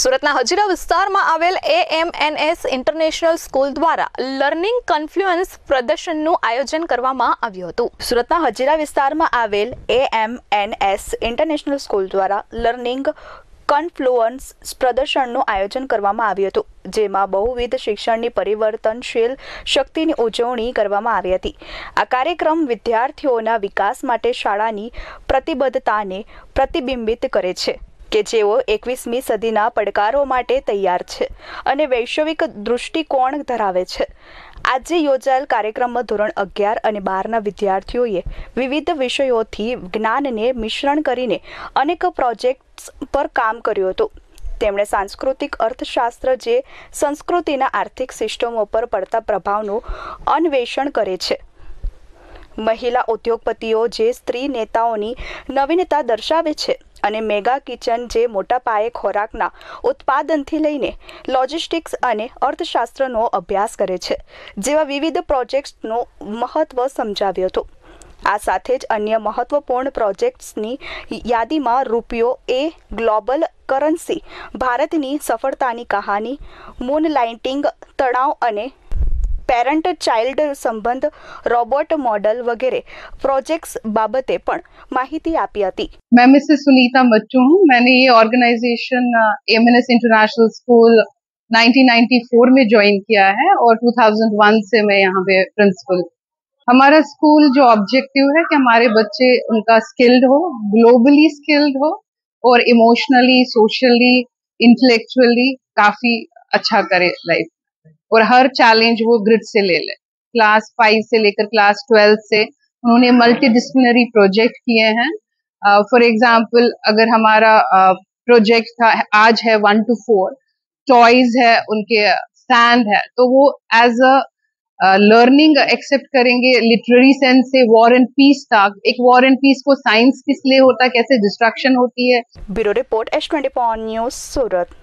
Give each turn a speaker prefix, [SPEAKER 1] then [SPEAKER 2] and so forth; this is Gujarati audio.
[SPEAKER 1] સુરતના હજીરા વિસ્તારમાં આવેલ એ એસ ઇન્ટરનેશનલ સ્કૂલ દ્વારા લર્નિંગ કન્ફ્લુઅન્સ પ્રદર્શનનું આયોજન કરવામાં આવ્યું હતું સુરતના હજીરા વિસ્તારમાં આવેલ A M N S international school દ્વારા લર્નિંગ કન્ફ્લુઅન્સ પ્રદર્શનનું આયોજન કરવામાં આવ્યું હતું જેમાં બહુવિધ શિક્ષણની પરિવર્તનશીલ શક્તિની ઉજવણી કરવામાં આવી હતી આ કાર્યક્રમ વિદ્યાર્થીઓના વિકાસ માટે શાળાની પ્રતિબદ્ધતાને પ્રતિબિંબિત કરે છે કે જેઓ એકવીસમી સદીના પડકારો માટે તૈયાર છે અને વૈશ્વિક દૃષ્ટિકોણ ધરાવે છે આજે યોજાયેલ કાર્યક્રમમાં ધોરણ અગિયાર અને બારના વિદ્યાર્થીઓએ વિવિધ વિષયોથી જ્ઞાનને મિશ્રણ કરીને અનેક પ્રોજેક્ટ્સ પર કામ કર્યું હતું તેમણે સાંસ્કૃતિક અર્થશાસ્ત્ર જે સંસ્કૃતિના આર્થિક સિસ્ટમો પર પડતા પ્રભાવનું અન્વેષણ કરે છે મહિલા ઉદ્યોગપતિઓ જે સ્ત્રી નેતાઓની નવીનતા દર્શાવે છે અને મેગા કિચન જે મોટા પાયે ખોરાકના ઉત્પાદનથી લઈને લોજિસ્ટિક્સ અને અર્થશાસ્ત્રનો અભ્યાસ કરે છે જેવા વિવિધ પ્રોજેક્ટ્સનું મહત્ત્વ સમજાવ્યું હતું આ સાથે જ અન્ય મહત્વપૂર્ણ પ્રોજેક્ટ્સની યાદીમાં રૂપિયો એ ગ્લોબલ કરન્સી ભારતની સફળતાની કહાની મૂનલાઇટિંગ તણાવ અને पेरेंट चाइल्ड संबंध रोबोट मॉडल वगैरह प्रोजेक्ट्स बाबते पण माहिती आपी હતી
[SPEAKER 2] मैं मिसेस सुनीता मच्चू हूं मैंने ये ऑर्गेनाइजेशन एमएनएस इंटरनेशनल स्कूल 1994 में ज्वाइन किया है और 2001 से मैं यहाँ पे प्रिंसिपल हमारा स्कूल जो ऑब्जेक्टिव है कि हमारे बच्चे उनका स्किल्ड हो ग्लोबली स्किल्ड हो और इमोशनली सोशली इंटेलेक्चुअली काफी अच्छा करे लाइफ और हर चैलेंज वो ग्रिड से ले ले क्लास फाइव से लेकर क्लास ट्वेल्थ से उन्होंने मल्टीडिसिप्लिनरी प्रोजेक्ट किए हैं फॉर uh, एग्जांपल अगर हमारा प्रोजेक्ट uh, था आज है वन टू फोर टॉयज है उनके स्टैंड uh, है तो वो एज अ लर्निंग एक्सेप्ट करेंगे लिटरेरी सेंस से वॉर एंड पीस तक एक वॉर एंड पीस को साइंस किस लिए होता कैसे डिस्ट्रक्शन होती है bureau report H twenty news सूरत